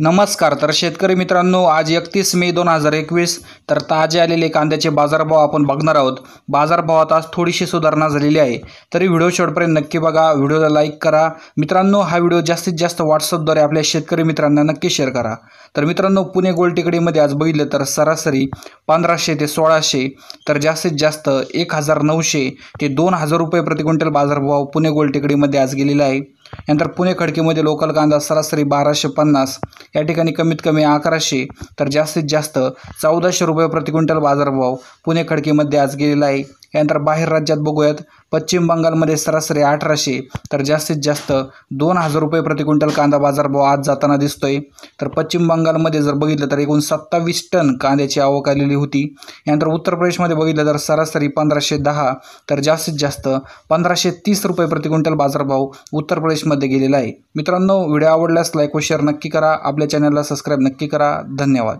नमस्कार तर शेतकरी मित्रांनो आज एकतीस मे दोन हजार एकवीस तर ताजे आलेले कांद्याचे बाजारभाव आपण बघणार आहोत बाजारभावात आज थोडीशी सुधारणा झालेली आहे तरी व्हिडिओ शेवटपर्यंत नक्की बघा व्हिडिओला लाईक करा मित्रांनो हा व्हिडिओ जास्तीत जास्त व्हॉट्सअपद्वारे आपल्या शेतकरी मित्रांना नक्की शेअर करा तर मित्रांनो पुणे गोलटेकडीमध्ये आज बघितलं तर सरासरी पंधराशे ते सोळाशे तर जास्तीत जास्त एक हजार नऊशे ते दोन हजार रुपये प्रति क्विंटल बाजारभाव पुणे गोलटेकडीमध्ये आज गेलेला आहे नंतर पुणे खडकीमध्ये लोकल कांदा सरासरी बाराशे पन्नास या ठिकाणी कमीत कमी अकराशे तर जास्तीत जास्त चौदाशे रुपये प्रति क्विंटल बाजारभाव पुणे खडकीमध्ये आज गेलेला आहे यानंतर बाहेर राज्यात बघूयात पश्चिम बंगालमध्ये सरासरी अठराशे तर जास्तीत जास्त दोन हजार रुपये प्रति क्विंटल कांदा बाजारभाव आज जाताना दिसतोय तर पश्चिम बंगालमध्ये जर बघितलं तर एकूण सत्तावीस टन कांद्याची आवक आलेली होती यानंतर उत्तर प्रदेशमध्ये बघितलं तर सरासरी पंधराशे दहा तर जास्तीत जास्त पंधराशे तीस रुपये प्रति क्विंटल बाजारभाव उत्तर प्रदेशमध्ये गेलेला आहे मित्रांनो व्हिडिओ आवडल्यास लाईक व शेअर नक्की करा आपल्या चॅनलला सबस्क्राईब नक्की करा धन्यवाद